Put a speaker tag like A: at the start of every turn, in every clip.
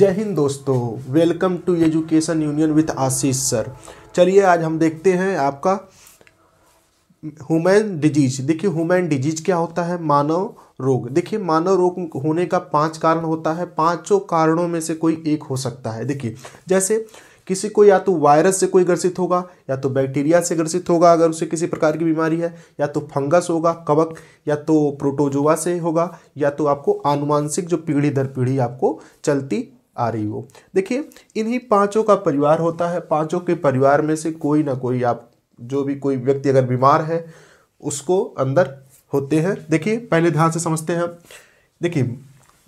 A: जय हिंद दोस्तों welcome to education union with Ashish sir चलिए आज हम देखते हैं आपका ह्यूमन डिजीज देखिए ह्यूमन डिजीज क्या होता है मानव रोग देखिए मानव रोग होने का पांच कारण होता है पांचों कारणों में से कोई एक हो सकता है देखिए जैसे किसी को या तो वायरस से कोई ग्रसित होगा या तो बैक्टीरिया से ग्रसित होगा अगर उसे किसी प्रकार की बीमारी है या तो फंगस होगा कवक या तो प्रोटोजोआ से होगा या तो आपको आनुवांशिक जो पीढ़ी दर पीढ़ी आपको चलती आ रही हो देखिए इन्हीं पांचों का परिवार होता है पांचों के परिवार में से कोई ना कोई आप जो भी कोई व्यक्ति अगर बीमार है उसको अंदर होते हैं देखिए पहले ध्यान से समझते हैं देखिए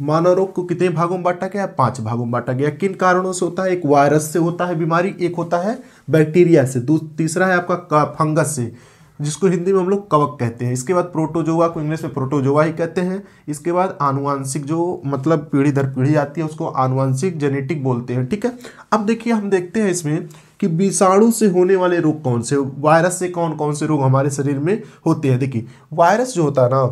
A: मानव रोग को कितने भागों में बांटा गया पांच भागों में बांटा गया किन कारणों से होता है एक वायरस से होता है बीमारी एक होता है बैक्टीरिया से तीसरा है आपका फंगस से जिसको हिंदी में हम लोग कवक कहते हैं इसके बाद प्रोटोजोवा को इंग्लिश में प्रोटोजोवा ही कहते हैं इसके बाद आनुवांशिक जो मतलब पीढ़ी दर पीढ़ी आती है उसको आनुवांशिक जेनेटिक बोलते हैं ठीक है अब देखिए हम देखते हैं इसमें कि विषाणु से होने वाले रोग कौन से वायरस से कौन कौन से रोग हमारे शरीर में होते हैं देखिए वायरस जो होता है ना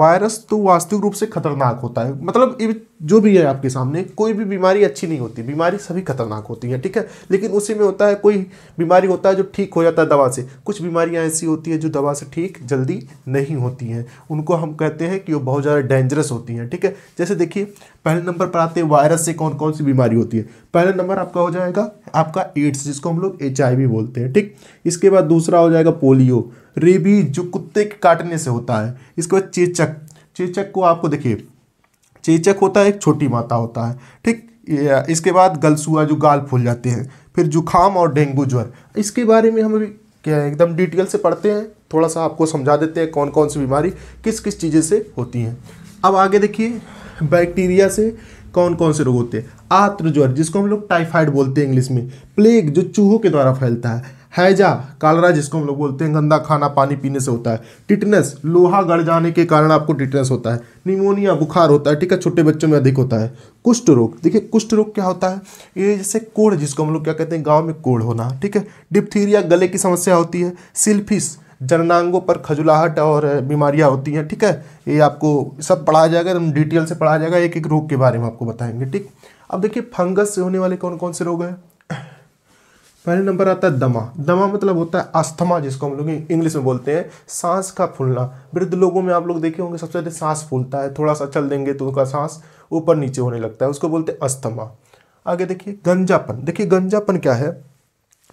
A: वायरस तो वास्तविक रूप से खतरनाक होता है मतलब जो भी है आपके सामने कोई भी बीमारी अच्छी नहीं होती बीमारी सभी खतरनाक होती है ठीक है लेकिन उसी में होता है कोई बीमारी होता है जो ठीक हो जाता है दवा से कुछ बीमारियां ऐसी होती हैं जो दवा से ठीक जल्दी नहीं होती हैं उनको हम कहते हैं कि वो बहुत ज़्यादा डेंजरस होती हैं ठीक है जैसे देखिए पहले नंबर पर आते हैं वायरस से कौन कौन सी बीमारी होती है पहला नंबर आपका हो जाएगा आपका एड्स जिसको हम लोग एच बोलते हैं ठीक इसके बाद दूसरा हो जाएगा पोलियो रेबीज जो कुत्ते के काटने से होता है इसके बाद चेचक चेचक को आपको देखिए चेचक होता है एक छोटी माता होता है ठीक इसके बाद गलसुआ जो गाल फूल जाते हैं फिर जुखाम और डेंगू ज्वर इसके बारे में हम अभी क्या एकदम डिटेल से पढ़ते हैं थोड़ा सा आपको समझा देते हैं कौन कौन सी बीमारी किस किस चीज़ें से होती हैं अब आगे देखिए बैक्टीरिया से कौन कौन से रोग होते हैं आत्र ज्वर जिसको हम लोग टाइफाइड बोलते हैं इंग्लिश में प्लेग जो चूहों के द्वारा फैलता है हैजा कालरा जिसको हम लोग बोलते हैं गंदा खाना पानी पीने से होता है टिटनेस लोहा गड़ जाने के कारण आपको टिटनेस होता है निमोनिया बुखार होता है ठीक है छोटे बच्चों में अधिक होता है कुष्ठ रोग देखिए कुष्ठ रोग क्या होता है ये जैसे कोढ़ जिसको हम लोग क्या कहते हैं गाँव में कोढ़ होना ठीक है डिप्थीरिया गले की समस्या होती है सिल्फिस जननांगों पर खजुलाहट और बीमारियां होती हैं ठीक है ये आपको सब पढ़ाया जाएगा एकदम डिटेल से पढ़ाया जाएगा एक एक रोग के बारे में आपको बताएंगे ठीक अब देखिए फंगस से होने वाले कौन कौन से रोग हैं पहले नंबर आता है दमा दमा मतलब होता है अस्थमा जिसको हम लोग इंग्लिश में बोलते हैं सांस का फूलना वृद्ध लोगों में आप लोग देखे होंगे सबसे ज़्यादा सांस फूलता है थोड़ा सा चल देंगे तो उनका सांस ऊपर नीचे होने लगता है उसको बोलते हैं अस्थमा आगे देखिए गंजापन देखिए गंजापन क्या है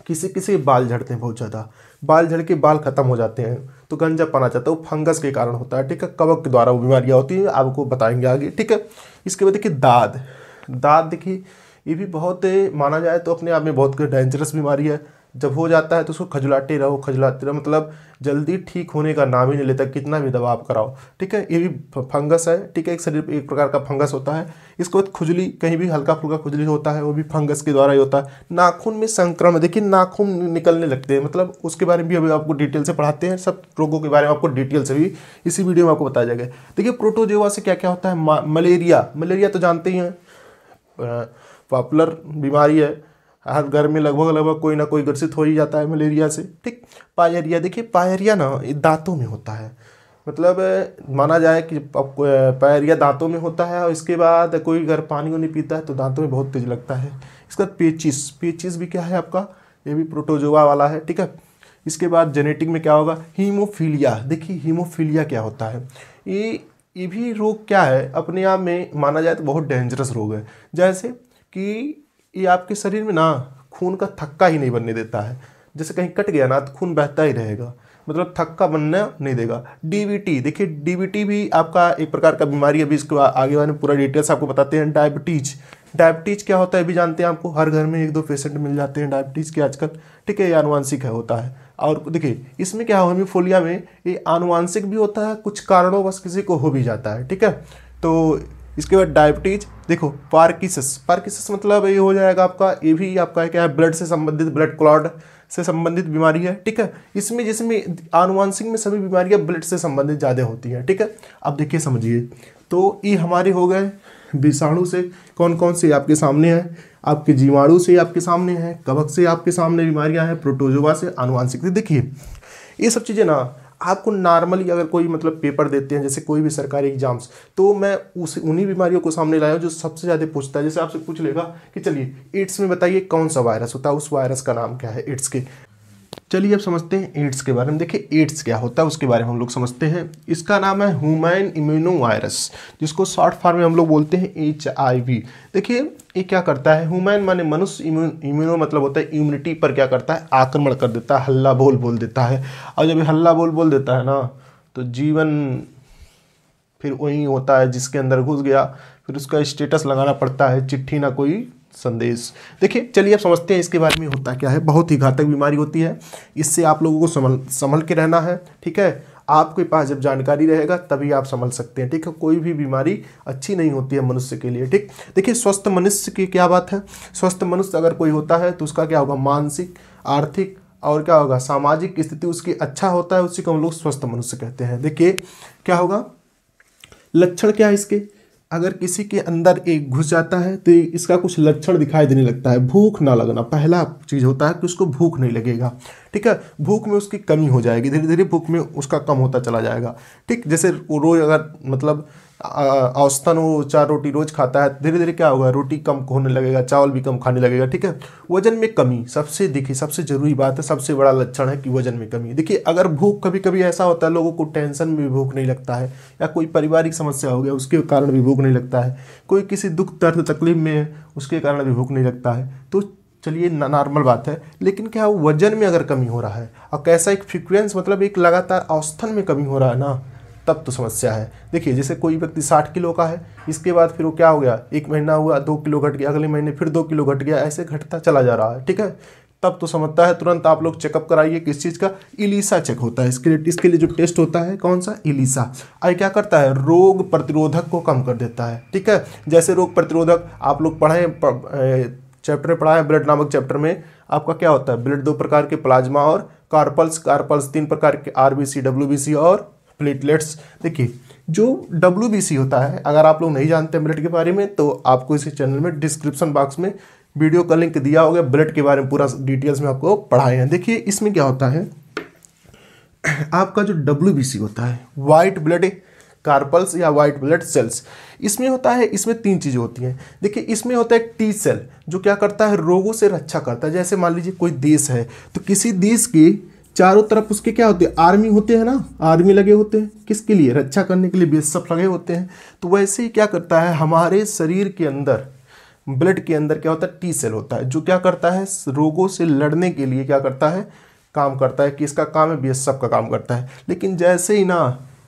A: किसी किसी बाल झड़ते हैं बहुत ज़्यादा बाल झड़ के बाल खत्म हो जाते हैं तो गंजापन आ जाता है वो फंगस के कारण होता है ठीक है कवक के द्वारा वो बीमारियाँ होती हैं आपको बताएंगे आगे ठीक है इसके बाद देखिए दाद दाद देखिए ये भी बहुत माना जाए तो अपने आप में बहुत डेंजरस बीमारी है जब हो जाता है तो उसको खजुलाते रहो खजुलाते रहो मतलब जल्दी ठीक होने का नाम ही नहीं लेता कितना भी दबाव आप कराओ ठीक है ये भी फंगस है ठीक है एक शरीर एक प्रकार का फंगस होता है इसको खुजली कहीं भी हल्का फुल्का खुजली होता है वो भी फंगस के द्वारा ही होता है नाखून में संक्रमण देखिए नाखून निकलने लगते हैं मतलब उसके बारे में भी अभी आपको डिटेल से पढ़ाते हैं सब रोगों के बारे में आपको डिटेल से भी इसी वीडियो में आपको बताया जाएगा देखिए प्रोटोजेवा से क्या क्या होता है मलेरिया मलेरिया तो जानते ही हैं पॉपुलर बीमारी है हर घर में लगभग लगभग कोई ना कोई ग्रसित हो ही जाता है मलेरिया से ठीक पायरिया देखिए पायरिया ना दांतों में होता है मतलब माना जाए कि पायरिया दांतों में होता है और इसके बाद कोई अगर पानी वानी पीता है तो दांतों में बहुत तेज लगता है इसके बाद पेचिस पेचिस भी क्या है आपका ये भी प्रोटोजोवा वाला है ठीक है इसके बाद जेनेटिक में क्या होगा हीमोफीलिया देखिए हीमोफीलिया क्या होता है ये ये भी रोग क्या है अपने आप में माना जाए तो बहुत डेंजरस रोग है जैसे कि ये आपके शरीर में ना खून का थक्का ही नहीं बनने देता है जैसे कहीं कट गया ना तो खून बहता ही रहेगा मतलब थक्का बनना नहीं देगा डीबीटी देखिए डीबीटी भी आपका एक प्रकार का बीमारी अभी इसके आगे वाले पूरा डिटेल्स आपको बताते हैं डायबिटीज डायबिटीज क्या होता है भी जानते हैं आपको हर घर में एक दो पेशेंट मिल जाते हैं डायबिटीज़ के आजकल ठीक है ये आनुवांशिक है होता है और देखिए इसमें क्या हो हेमीफोलिया में ये आनुवांशिक भी होता है कुछ कारणों बस किसी को हो भी जाता है ठीक है तो इसके बाद डायबिटीज देखो पार्किसस पार्किसस मतलब ये हो जाएगा आपका ये भी आपका क्या है ब्लड से संबंधित ब्लड क्लॉड से संबंधित बीमारी है ठीक है इसमें जिसमें आनुवांशिक में सभी बीमारियां ब्लड से संबंधित ज़्यादा होती हैं ठीक है अब देखिए समझिए तो ये हमारे हो गए विषाणु से कौन कौन से आपके सामने हैं आपके जीवाणु से आपके सामने हैं कवक से आपके सामने बीमारियां हैं प्रोटोजोवा से आनुवांशिक से देखिए ये सब चीज़ें ना आपको नॉर्मली अगर कोई मतलब पेपर देते हैं जैसे कोई भी सरकारी एग्जाम्स तो मैं उस उन्हीं बीमारियों को सामने लाया जो सबसे ज़्यादा पूछता है जैसे आपसे पूछ लेगा कि चलिए एड्स में बताइए कौन सा वायरस होता है उस वायरस का नाम क्या है एड्स के चलिए अब समझते हैं एड्स के बारे में देखिए एड्स क्या होता है उसके बारे में हम लोग समझते हैं इसका नाम है ह्यूमन इम्यूनो वायरस जिसको शॉर्ट फॉर्म में हम लोग बोलते हैं एच आई वी देखिए ये क्या करता है ह्यूमन माने मनुष्य इम्यूनो मतलब होता है इम्यूनिटी पर क्या करता है आक्रमण कर देता है हल्ला बोल बोल देता है और जब हल्ला बोल बोल देता है ना तो जीवन फिर वही होता है जिसके अंदर घुस गया फिर उसका स्टेटस लगाना पड़ता है चिट्ठी ना कोई संदेश देखिए चलिए अब समझते हैं इसके बारे में होता क्या है बहुत ही घातक बीमारी होती है इससे आप लोगों को संभल संभल के रहना है ठीक है आपके पास जब जानकारी रहेगा तभी आप संभल सकते हैं ठीक है कोई भी बीमारी अच्छी नहीं होती है मनुष्य के लिए ठीक देखिए स्वस्थ मनुष्य की क्या बात है स्वस्थ मनुष्य अगर कोई होता है तो उसका क्या होगा मानसिक आर्थिक और क्या होगा सामाजिक स्थिति उसकी अच्छा होता है उसी को हम लोग स्वस्थ मनुष्य कहते हैं देखिए क्या होगा लक्षण क्या है इसके अगर किसी के अंदर एक घुस जाता है तो इसका कुछ लक्षण दिखाई देने लगता है भूख ना लगना पहला चीज़ होता है कि उसको भूख नहीं लगेगा ठीक है भूख में उसकी कमी हो जाएगी धीरे धीरे भूख में उसका कम होता चला जाएगा ठीक जैसे रोज़ अगर मतलब औस्तन वो चार रोटी रोज खाता है धीरे धीरे क्या होगा रोटी कम होने लगेगा चावल भी कम खाने लगेगा ठीक है वजन में कमी सबसे देखिए सबसे जरूरी बात है सबसे बड़ा लक्षण है कि वजन में कमी देखिए अगर भूख कभी कभी ऐसा होता है लोगों को टेंशन में भी भूख नहीं लगता है या कोई पारिवारिक समस्या हो गया उसके कारण भी भूख नहीं लगता है कोई किसी दुख दर्द तकलीफ में उसके कारण भी भूख नहीं लगता है तो चलिए नॉर्मल बात है लेकिन क्या वजन में अगर कमी हो रहा है और कैसा एक फ्रिक्वेंस मतलब एक लगातार औस्थन में कमी हो रहा है ना तब तो समस्या है देखिए जैसे कोई व्यक्ति साठ किलो का है इसके बाद फिर वो क्या हो गया एक महीना हुआ दो किलो घट गया अगले महीने फिर दो किलो घट गया ऐसे घटता चला जा रहा है ठीक है तब तो समझता है तुरंत आप लोग चेकअप कराइए किस चीज़ का इलीसा चेक होता है इसके लिए इसके लिए जो टेस्ट होता है कौन सा इलीसा आए क्या करता है रोग प्रतिरोधक को कम कर देता है ठीक है जैसे रोग प्रतिरोधक आप लोग पढ़ें चैप्टर में पढ़ाएं ब्लड नामक चैप्टर में आपका क्या होता है ब्लड दो प्रकार के प्लाज्मा और कार्पल्स कार्पल्स तीन प्रकार के R B C W B C और प्लेटलेट्स देखिए जो डब्ल्यू होता है अगर आप लोग नहीं जानते ब्लड के बारे में तो आपको इसी चैनल में डिस्क्रिप्शन बॉक्स में वीडियो का लिंक दिया होगा ब्लड के बारे में पूरा डिटेल्स में आपको पढ़ाए हैं देखिए इसमें क्या होता है आपका जो डब्ल्यू होता है वाइट ब्लड कार्पल्स या वाइट ब्लड सेल्स इसमें होता है इसमें तीन चीज़ें होती हैं देखिए इसमें होता है टी सेल जो क्या करता है रोगों से रक्षा करता है जैसे मान लीजिए कोई देश है तो किसी देश की चारों तरफ उसके क्या होते हैं आर्मी होते हैं ना आर्मी लगे होते हैं किसके लिए रक्षा करने के लिए बेसअप लगे होते हैं तो वैसे ही क्या करता है हमारे शरीर के अंदर ब्लड के अंदर क्या होता है टी सेल होता है जो क्या करता है रोगों से लड़ने के लिए क्या करता है काम करता है किसका काम है बेसअप का काम करता है लेकिन जैसे ही ना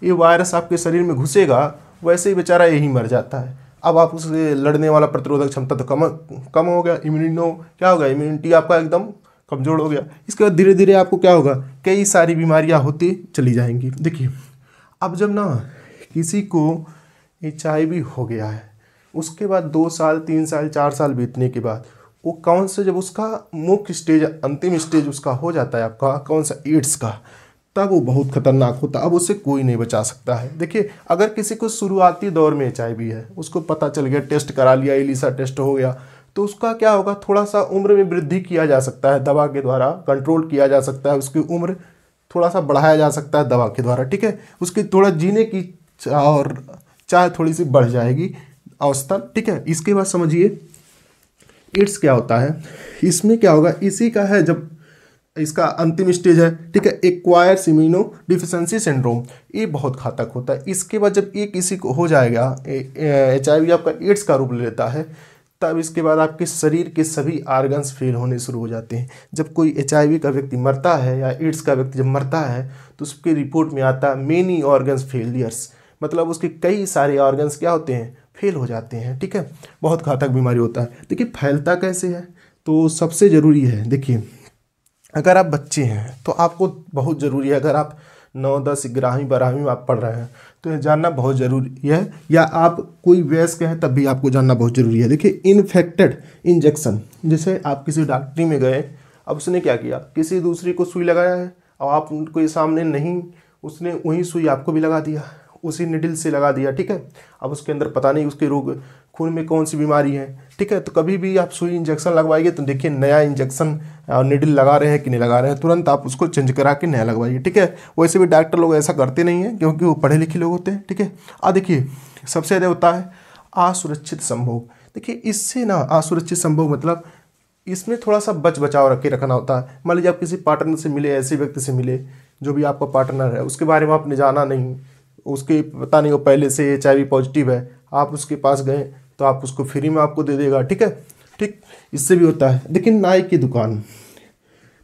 A: ये वायरस आपके शरीर में घुसेगा वैसे ही बेचारा यही मर जाता है अब आप उससे लड़ने वाला प्रतिरोधक क्षमता तो कम कम हो गया इम्यूनो क्या हो गया इम्यूनिटी आपका एकदम कमज़ोर हो गया इसके बाद धीरे धीरे आपको क्या होगा कई सारी बीमारियाँ होती चली जाएंगी देखिए अब जब ना किसी को एच हो गया है उसके बाद दो साल तीन साल चार साल बीतने के बाद वो कौन सा जब उसका मुख्य स्टेज अंतिम स्टेज उसका हो जाता है आपका कौन सा एड्स का तब वो बहुत खतरनाक होता है अब उसे कोई नहीं बचा सकता है देखिए अगर किसी को शुरुआती दौर में एच है उसको पता चल गया टेस्ट करा लिया एलिसा टेस्ट हो गया तो उसका क्या होगा थोड़ा सा उम्र में वृद्धि किया जा सकता है दवा के द्वारा कंट्रोल किया जा सकता है उसकी उम्र थोड़ा सा बढ़ाया जा सकता है दवा के द्वारा ठीक है उसकी थोड़ा जीने की और चाह थोड़ी सी बढ़ जाएगी अवस्था ठीक है इसके बाद समझिए एड्स क्या होता है इसमें क्या होगा इसी का है जब इसका अंतिम स्टेज है ठीक है एक्वायर सिमिनो डिफिशेंसी सिंड्रोम ये बहुत घातक होता है इसके बाद जब ये किसी को हो जाएगा एच आई आपका एड्स का रूप लेता है तब इसके बाद आपके शरीर के सभी आर्गन्स फेल होने शुरू हो जाते हैं जब कोई एच का व्यक्ति मरता है या एड्स का व्यक्ति जब मरता है तो उसके रिपोर्ट में आता है मेनी ऑर्गन्स फेलियर्स मतलब उसके कई सारे ऑर्गन्स क्या होते हैं फेल हो जाते हैं ठीक है बहुत घातक बीमारी होता है देखिए फैलता कैसे है तो सबसे ज़रूरी है देखिए अगर आप बच्चे हैं तो आपको बहुत ज़रूरी है अगर आप नौ दस ग्यारहवीं बारहवीं आप पढ़ रहे हैं तो यह जानना बहुत ज़रूरी है या आप कोई वयस्क हैं तब भी आपको जानना बहुत ज़रूरी है देखिए इन्फेक्टेड इंजेक्शन जैसे आप किसी डॉक्टरी में गए अब उसने क्या किया किसी दूसरे को सुई लगाया है और आप उनके सामने नहीं उसने वही सुई आपको भी लगा दिया उसी निडिल से लगा दिया ठीक है अब उसके अंदर पता नहीं उसके रोग खून में कौन सी बीमारी है ठीक है तो कभी भी आप सुई इंजेक्शन लगवाइए तो देखिए नया इंजेक्शन निडिल लगा रहे हैं कि नहीं लगा रहे हैं तुरंत आप उसको चेंज करा के नया लगवाइए ठीक है वैसे भी डॉक्टर लोग ऐसा करते नहीं हैं क्योंकि वो पढ़े लिखे लोग होते हैं ठीक है आ देखिए सबसे ज़्यादा होता है असुरक्षित संभोग देखिए इससे ना असुरक्षित संभोग मतलब इसमें थोड़ा सा बच बचाव रख के रखना होता है मान लीजिए आप किसी पार्टनर से मिले ऐसे व्यक्ति से मिले जो भी आपका पार्टनर है उसके बारे में आपने जाना नहीं उसके पता नहीं वो पहले से एच पॉजिटिव है आप उसके पास गए तो आप उसको फ्री में आपको दे देगा ठीक है ठीक इससे भी होता है लेकिन नाई की दुकान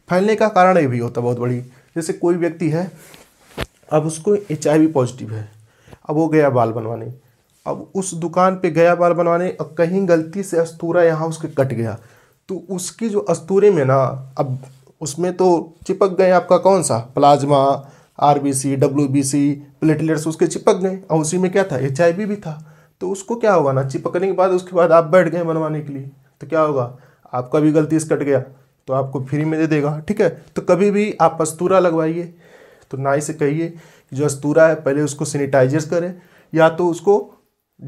A: फैलने का कारण ये भी होता बहुत बड़ी जैसे कोई व्यक्ति है अब उसको एच पॉजिटिव है अब वो गया बाल बनवाने अब उस दुकान पे गया बाल बनवाने और कहीं गलती से अस्तूरा यहाँ उसके कट गया तो उसकी जो अस्तूरे में ना अब उसमें तो चिपक गए आपका कौन सा plasma R B C W B C platelets उसके चिपक गए और उसी में क्या था एच भी था तो उसको क्या होगा ना चिपकने के बाद उसके बाद आप बैठ गए बनवाने के लिए तो क्या होगा आपका भी गलती से कट गया तो आपको फ्री में दे देगा ठीक है तो कभी भी आप अस्तूरा लगवाइए तो नाई से कहिए जो अस्तूरा है पहले उसको सेनेटाइजर करें या तो उसको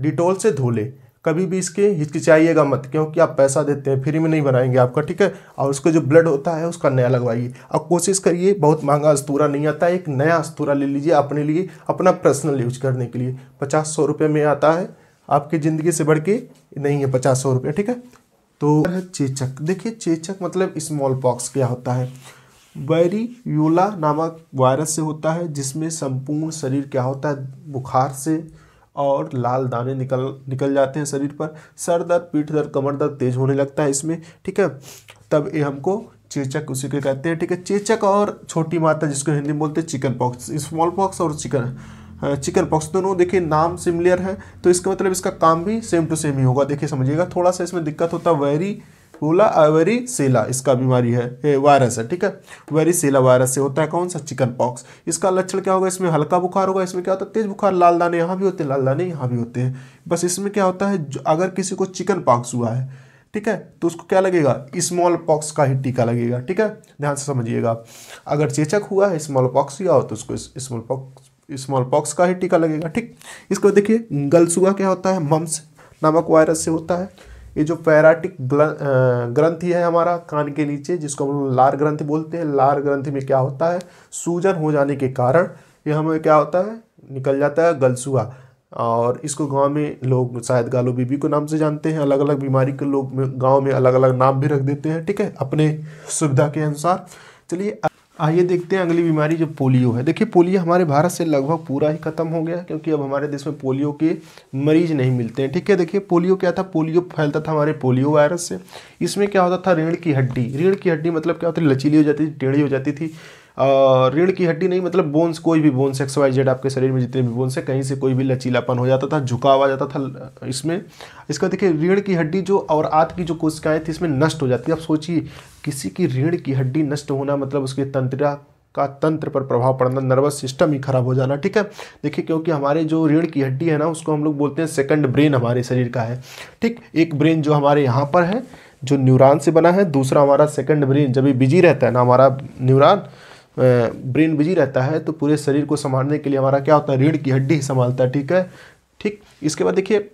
A: डिटोल से धो ले कभी भी इसके हिचकिचाइएगा मत क्योंकि आप पैसा देते हैं फ्री में नहीं बनाएंगे आपका ठीक है और उसका जो ब्लड होता है उसका नया लगवाइए और कोशिश करिए बहुत महंगा अस्तूरा नहीं आता एक नया अस्तूरा ले लीजिए अपने लिए अपना पर्सनल यूज करने के लिए पचास सौ रुपये में आता है आपकी ज़िंदगी से बढ़ के नहीं है पचास सौ रुपये ठीक है तो चेचक देखिए चेचक मतलब स्मॉल पॉक्स क्या होता है बैरियोला नामक वायरस से होता है जिसमें संपूर्ण शरीर क्या होता है बुखार से और लाल दाने निकल निकल जाते हैं शरीर पर सर दर्द पीठ दर्द कमर दर्द तेज होने लगता है इसमें ठीक है तब ये हमको चेचक उसी के कहते हैं ठीक है चेचक और छोटी माता जिसको हिंदी में बोलते हैं चिकन पॉक्स स्मॉल पॉक्स और चिकन चिकन पॉक्स दोनों देखिए नाम सिमिलियर है तो इसका मतलब इसका काम भी सेम टू सेम ही होगा देखिए समझिएगा थोड़ा सा इसमें दिक्कत होता है वेरी फूला अवेरी सेला इसका बीमारी है वायरस है ठीक है वेरी सेला वायरस से होता है कौन सा चिकन पॉक्स इसका लक्षण क्या होगा इसमें हल्का बुखार होगा इसमें क्या होता है तेज बुखार लाल दाने यहाँ भी होते हैं लाल दाने यहाँ भी होते हैं बस इसमें क्या होता है अगर किसी को चिकन पॉक्स हुआ है ठीक है तो उसको क्या लगेगा स्मॉल पॉक्स का ही टीका लगेगा ठीक है ध्यान से समझिएगा अगर चेचक हुआ है स्मॉल पॉक्स या हो तो उसको स्मॉल पॉक्स स्मॉल पॉक्स का ही टीका लगेगा ठीक इसको देखिए गलसुआ क्या होता है मम्स नामक वायरस से होता है ये जो पैराटिक ग्रंथि है हमारा कान के नीचे जिसको हम लोग लार ग्रंथि बोलते हैं लार ग्रंथि में क्या होता है सूजन हो जाने के कारण ये हमें क्या होता है निकल जाता है गलसुआ और इसको गांव में लोग शायद गालो बीबी को नाम से जानते हैं अलग अलग बीमारी के लोग गांव में अलग अलग नाम भी रख देते हैं ठीक है अपने सुविधा के अनुसार चलिए आइए देखते हैं अगली बीमारी जो पोलियो है देखिए पोलियो हमारे भारत से लगभग पूरा ही खत्म हो गया क्योंकि अब हमारे देश में पोलियो के मरीज नहीं मिलते हैं ठीक है देखिए पोलियो क्या था पोलियो फैलता था हमारे पोलियो वायरस से इसमें क्या होता था रीढ़ की हड्डी रीढ़ की हड्डी मतलब क्या होती है लचीली हो जाती थी टेढ़ी हो जाती थी रीढ़ की हड्डी नहीं मतलब बोन्स कोई भी बोन्स एक्स वाई जेड आपके शरीर में जितने भी बोन्स है कहीं से कोई भी लचीलापन हो जाता था झुकाव आ जाता था इसमें इसका देखिए रीढ़ की हड्डी जो और आत की जो कोशिकाएं थी इसमें नष्ट हो जाती है आप सोचिए किसी की रीढ़ की हड्डी नष्ट होना मतलब उसके तंत्रा का तंत्र पर प्रभाव पड़ना नर्वस सिस्टम ही खराब हो जाना ठीक है देखिए क्योंकि हमारे जो रीढ़ की हड्डी है ना उसको हम लोग बोलते हैं सेकंड ब्रेन हमारे शरीर का है ठीक एक ब्रेन जो हमारे यहाँ पर है जो न्यूरॉन से बना है दूसरा हमारा सेकंड ब्रेन जब बिजी रहता है ना हमारा न्यूरॉन ब्रेन बिजी रहता है तो पूरे शरीर को संभालने के लिए हमारा क्या होता है रीढ़ की हड्डी संभालता है ठीक है ठीक इसके बाद देखिए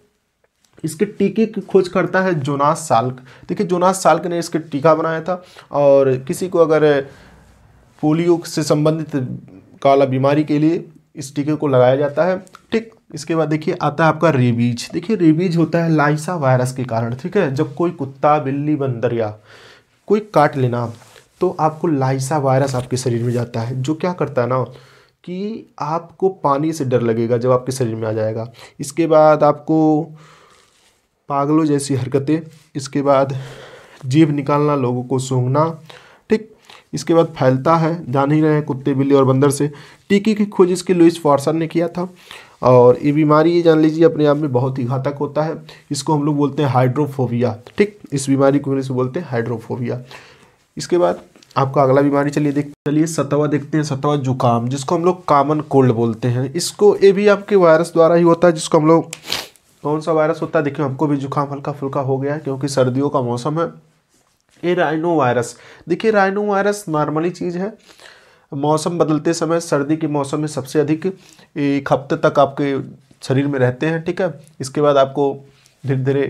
A: इसके टीके की खोज करता है जोनास साल्क देखिए जोनास साल्क ने इसके टीका बनाया था और किसी को अगर पोलियो से संबंधित काला बीमारी के लिए इस टीके को लगाया जाता है ठीक इसके बाद देखिए आता है आपका रेबीज देखिए रेबीज होता है लाइसा वायरस के कारण ठीक है जब कोई कुत्ता बिल्ली बंदर या कोई काट लेना तो आपको लाइसा वायरस आपके शरीर में जाता है जो क्या करता है ना कि आपको पानी से डर लगेगा जब आपके शरीर में आ जाएगा इसके बाद आपको पागलों जैसी हरकतें इसके बाद जीभ निकालना लोगों को सूंघना ठीक इसके बाद फैलता है जान ही रहे कुत्ते बिल्ली और बंदर से टीके की खोज इसके लुइस फॉर्सन ने किया था और ये बीमारी ये जान लीजिए अपने आप में बहुत ही घातक होता है इसको हम लोग बोलते हैं हाइड्रोफोबिया ठीक इस बीमारी को बोलते हैं हाइड्रोफोबिया इसके बाद आपका अगला बीमारी चलिए देख चलिए सतवा देखते हैं सतवा जुकाम जिसको हम लोग कामन कोल्ड बोलते हैं इसको ये भी आपके वायरस द्वारा ही होता है जिसको हम लोग कौन सा वायरस होता है देखिए हमको भी जुकाम हल्का फुल्का हो गया क्योंकि सर्दियों का मौसम है ये राइनो वायरस देखिए राइनो वायरस नॉर्मली चीज़ है मौसम बदलते समय सर्दी के मौसम में सबसे अधिक एक हफ्ते तक आपके शरीर में रहते हैं ठीक है इसके बाद आपको धीरे धीरे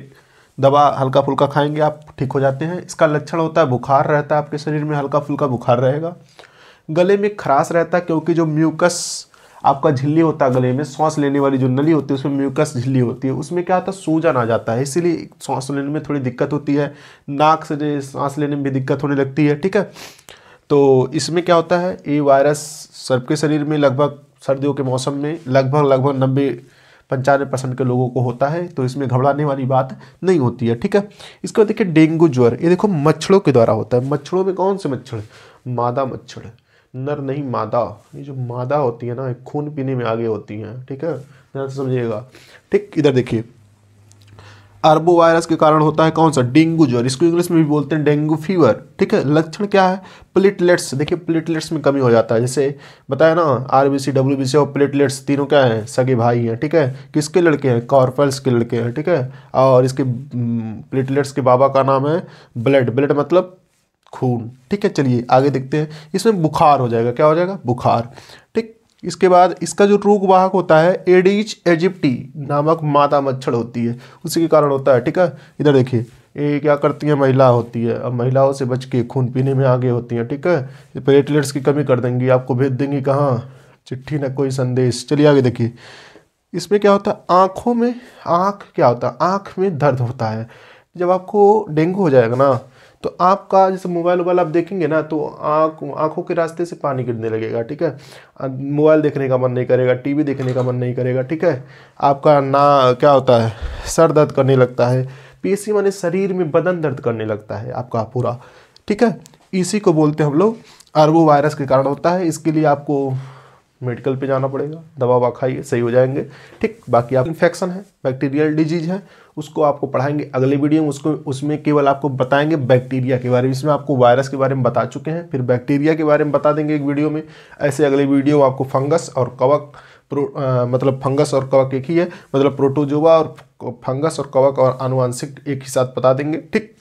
A: दवा हल्का फुल्का खाएंगे आप ठीक हो जाते हैं इसका लक्षण होता है बुखार रहता है आपके शरीर में हल्का फुल्का बुखार रहेगा गले में खराश रहता है क्योंकि जो म्यूकस आपका झिल्ली होता है गले में सांस लेने वाली जो नली होती है उसमें म्यूकस झिल्ली होती है उसमें क्या होता है सूजन आ जाता है इसीलिए सांस लेने में थोड़ी दिक्कत होती है नाक से सांस लेने में भी दिक्कत होने लगती है ठीक है तो इसमें क्या होता है ये वायरस सबके शरीर में लगभग सर्दियों के मौसम में लगभग लगभग नब्बे पंचानवे परसेंट के लोगों को होता है तो इसमें घबराने वाली बात नहीं होती है ठीक है इसके बाद देखिए डेंगू ज्वर ये देखो मच्छरों के द्वारा होता है मच्छरों में कौन से मच्छर मादा मच्छर नर नहीं मादा ये जो मादा होती है ना खून पीने में आगे होती हैं ठीक है ध्यान से समझिएगा ठीक इधर देखिए अरबो वायरस के कारण होता है कौन सा डेंगू ज्वर इसको इंग्लिश में भी बोलते हैं डेंगू फीवर ठीक है लक्षण क्या है प्लेटलेट्स देखिए प्लेटलेट्स में कमी हो जाता है जैसे बताया ना R B C W B C और प्लेटलेट्स तीनों क्या हैं सगे भाई हैं ठीक है किसके लड़के हैं कॉर्पल्स के लड़के हैं ठीक है और इसके प्लेटलेट्स के बाबा का नाम है ब्लड ब्लड मतलब खून ठीक है चलिए आगे देखते हैं इसमें बुखार हो जाएगा क्या हो जाएगा बुखार इसके बाद इसका जो रूग वाहक होता है एडीच एजिप्टी नामक मादा मच्छर होती है उसी के कारण होता है ठीक है इधर देखिए ये क्या करती है महिला होती है अब महिलाओं से बच के खून पीने में आगे होती हैं ठीक है प्लेटलेट्स की कमी कर देंगी आपको भेज देंगी कहाँ चिट्ठी ना कोई संदेश चलिए आगे देखिए इसमें क्या होता है आँखों में आँख क्या होता है आँख में दर्द होता है जब आपको डेंगू हो जाएगा ना तो आपका जैसे मोबाइल वोबाइल आप देखेंगे ना तो आँख आँखों के रास्ते से पानी गिरने लगेगा ठीक है मोबाइल देखने का मन नहीं करेगा टीवी देखने का मन नहीं करेगा ठीक है आपका ना क्या होता है सर दर्द करने लगता है पेशी माने शरीर में बदन दर्द करने लगता है आपका पूरा ठीक है इसी को बोलते हैं हम लोग वो वायरस के कारण होता है इसके लिए आपको मेडिकल पे जाना पड़ेगा दवा ववा खाइए सही हो जाएंगे ठीक बाकी आप इन्फेक्शन है बैक्टीरियल डिजीज है उसको आपको पढ़ाएंगे अगले वीडियो में उसको उसमें केवल आपको बताएंगे बैक्टीरिया के बारे में इसमें आपको वायरस के बारे में बता चुके हैं फिर बैक्टीरिया के बारे में बता देंगे एक वीडियो में ऐसे अगले वीडियो आपको फंगस और कवक प्रो आ, मतलब फंगस और कवक एक ही है मतलब प्रोटोजोवा और फंगस और कवक और आनुवंशिक एक ही साथ बता देंगे ठीक